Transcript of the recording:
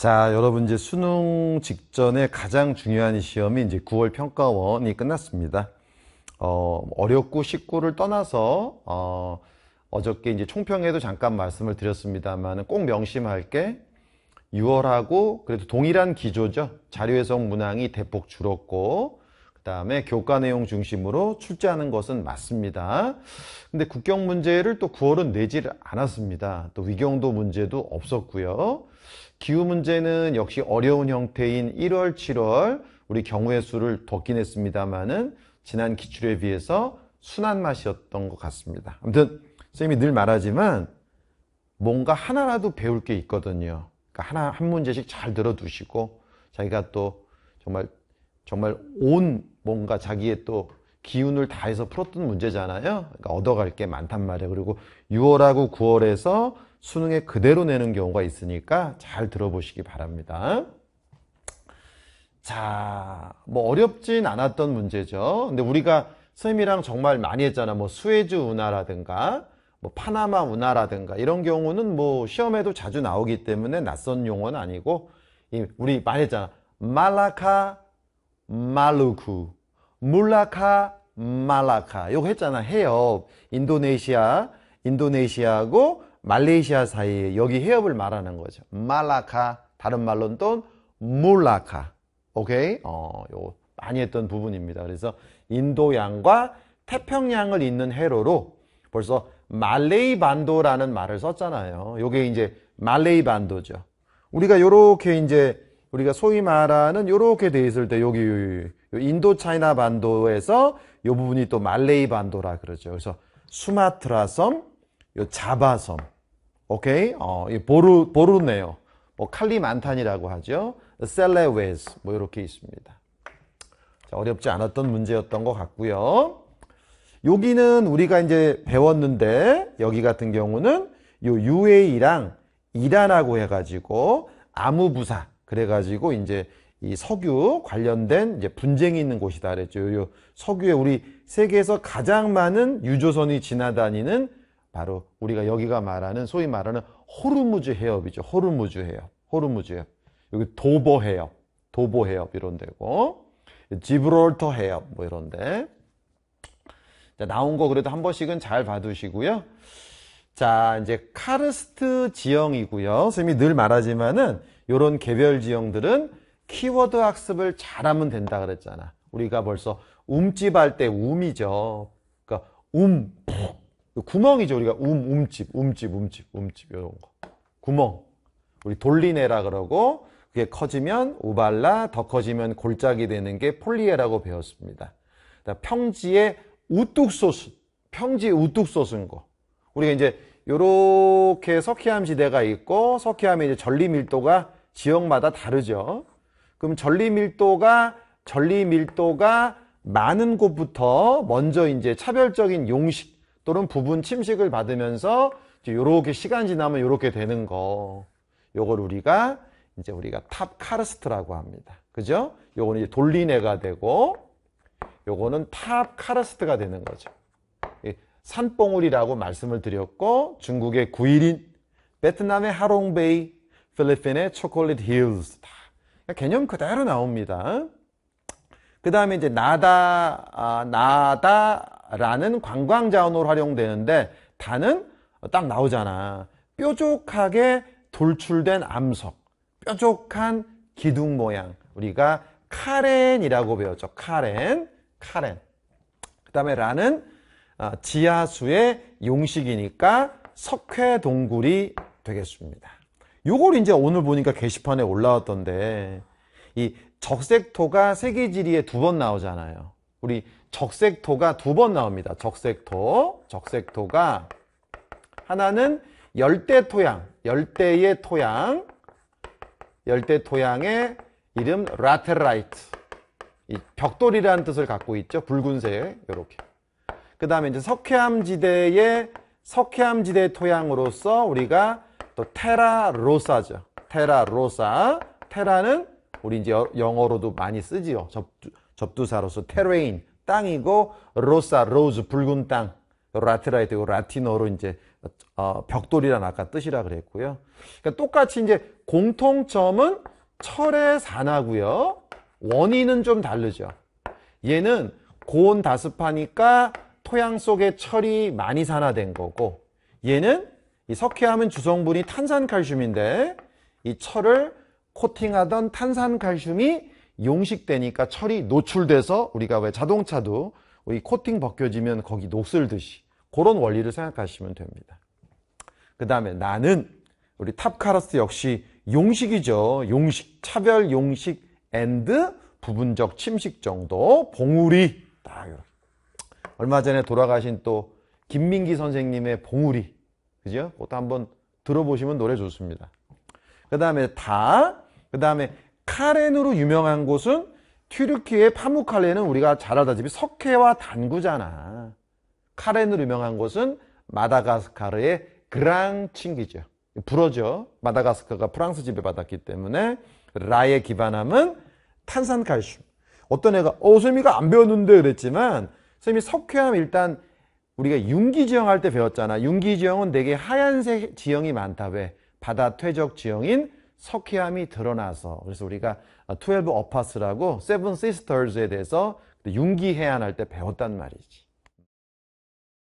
자, 여러분 이제 수능 직전에 가장 중요한 시험이 이제 9월 평가원이 끝났습니다. 어, 어렵고 쉽고를 떠나서 어, 어저께 이제 총평에도 잠깐 말씀을 드렸습니다만 꼭 명심할 게 6월하고 그래도 동일한 기조죠. 자료 해석 문항이 대폭 줄었고 그 다음에 교과 내용 중심으로 출제하는 것은 맞습니다. 근데 국경 문제를 또 9월은 내지를 않았습니다. 또 위경도 문제도 없었고요. 기후 문제는 역시 어려운 형태인 1월, 7월 우리 경우의 수를 뒀긴 했습니다만은 지난 기출에 비해서 순한 맛이었던 것 같습니다. 아무튼 선생님이 늘 말하지만 뭔가 하나라도 배울 게 있거든요. 그러니까 하나 한 문제씩 잘 들어두시고 자기가 또 정말 정말 온 뭔가 자기의 또 기운을 다해서 풀었던 문제잖아요. 그러니까 얻어갈 게 많단 말이에요. 그리고 6월하고 9월에서 수능에 그대로 내는 경우가 있으니까 잘 들어보시기 바랍니다. 자, 뭐 어렵진 않았던 문제죠. 근데 우리가 선생님이랑 정말 많이 했잖아. 뭐스웨즈 운하라든가 뭐 파나마 운하라든가 이런 경우는 뭐 시험에도 자주 나오기 때문에 낯선 용어는 아니고 우리 많이 했잖아. 말라카 말루쿠, 물라카, 말라카. 요거 했잖아. 해협. 인도네시아, 인도네시아하고 말레이시아 사이에 여기 해협을 말하는 거죠. 말라카. 다른 말로는 또 물라카. 오케이? 어, 요 많이 했던 부분입니다. 그래서 인도양과 태평양을 잇는 해로로 벌써 말레이 반도라는 말을 썼잖아요. 요게 이제 말레이 반도죠. 우리가 요렇게 이제 우리가 소위 말하는 이렇게 돼 있을 때 여기 인도 차이나 반도에서 이 부분이 또 말레이 반도라 그러죠. 그래서 수마트라 섬, 요 자바 섬, 오케이, 어, 이 보루 보루네요. 뭐 칼리만탄이라고 하죠. 셀레웨즈뭐 이렇게 있습니다. 자, 어렵지 않았던 문제였던 것 같고요. 여기는 우리가 이제 배웠는데 여기 같은 경우는 요 UAE랑 이란하고 해가지고 아무부사 그래가지고 이제 이 석유 관련된 이제 분쟁이 있는 곳이다 그랬죠. 요 석유에 우리 세계에서 가장 많은 유조선이 지나다니는 바로 우리가 여기가 말하는 소위 말하는 호르무즈 해협이죠. 호르무즈 해협. 호르무즈 해협. 여기 도보 해협. 도보 해협 이런 데고 지브롤터 해협 뭐 이런 데. 자, 나온 거 그래도 한 번씩은 잘 봐두시고요. 자, 이제 카르스트 지형이고요. 선생님이 늘 말하지만은 이런 개별 지형들은 키워드 학습을 잘하면 된다 그랬잖아. 우리가 벌써 움집할 때 움이죠. 그러니까 움, 구멍이죠. 우리가 움, 움집, 움집, 움집, 움집 이런 거. 구멍. 우리 돌리네라 그러고 그게 커지면 우발라, 더 커지면 골짜기 되는 게 폴리에라고 배웠습니다. 그러니까 평지에 우뚝 솟은, 평지 우뚝 솟은 거. 우리가 이제 요렇게 석회암 지대가 있고 석회암의 이제 전리 밀도가 지역마다 다르죠. 그럼 전리 밀도가 전리 밀도가 많은 곳부터 먼저 이제 차별적인 용식 또는 부분 침식을 받으면서 이렇게 시간 지나면 이렇게 되는 거. 요걸 우리가 이제 우리가 탑 카르스트라고 합니다. 그죠? 요거는 이제 돌리네가 되고 요거는 탑 카르스트가 되는 거죠. 산봉우리라고 말씀을 드렸고 중국의 구이린, 베트남의 하롱베이, 필리핀의 초콜릿 힐스 다 개념 그대로 나옵니다. 그 다음에 이제 나다 아, 나다라는 관광자원으로 활용되는데 다는 딱 나오잖아. 뾰족하게 돌출된 암석, 뾰족한 기둥 모양. 우리가 카렌이라고 배웠죠. 카렌, 카렌. 그 다음에 라는 아, 지하수의 용식이니까 석회 동굴이 되겠습니다. 요걸 이제 오늘 보니까 게시판에 올라왔던데 이 적색토가 세계지리에 두 번 나오잖아요 우리 적색토가 두 번 나옵니다 적색토 적색토가 하나는 열대 토양 열대의 토양 열대 토양의 이름 라테라이트 이 벽돌이라는 뜻을 갖고 있죠 붉은색 요렇게그 다음에 이제 석회암 지대의 석회암 지대 토양으로서 우리가 또 테라 로사죠. 테라 로사. 테라는 우리 이제 영어로도 많이 쓰지요. 접두, 접두사로서 테레인 땅이고 로사 로즈 붉은 땅. 라트라이트 고 라틴어로 이제 어, 벽돌이란 아까 뜻이라 그랬고요. 그러니까 똑같이 이제 공통점은 철의 산화고요. 원인은 좀 다르죠. 얘는 고온 다습하니까 토양 속에 철이 많이 산화된 거고 얘는 이 석회암은 주성분이 탄산칼슘인데 이 철을 코팅하던 탄산칼슘이 용식되니까 철이 노출돼서 우리가 왜 자동차도 이 코팅 벗겨지면 거기 녹슬듯이 그런 원리를 생각하시면 됩니다. 그 다음에 나는 우리 탑카라스 역시 용식이죠. 용식, 차별 용식 앤드 부분적 침식 정도 봉우리 딱 이렇게. 얼마 전에 돌아가신 또 김민기 선생님의 봉우리 그죠? 그것도 한번 들어보시면 노래 좋습니다. 그 다음에 다, 그 다음에 카렌으로 유명한 곳은 튀르키의 파묵칼레는 우리가 잘 알다시피 석회와 단구잖아. 카렌으로 유명한 곳은 마다가스카르의 그랑칭기죠. 불어죠. 마다가스카가 프랑스 지배받았기 때문에 라의 기반함은 탄산칼슘. 어떤 애가 어 선생님이가 안 배웠는데 그랬지만 선생님이 석회암 일단 우리가 융기지형 할 때 배웠잖아 융기지형은 되게 하얀색 지형이 많다 왜? 바다 퇴적 지형인 석회암이 드러나서 그래서 우리가 12 어파스라고 세븐 시스터즈에 대해서 융기 해안할 때 배웠단 말이지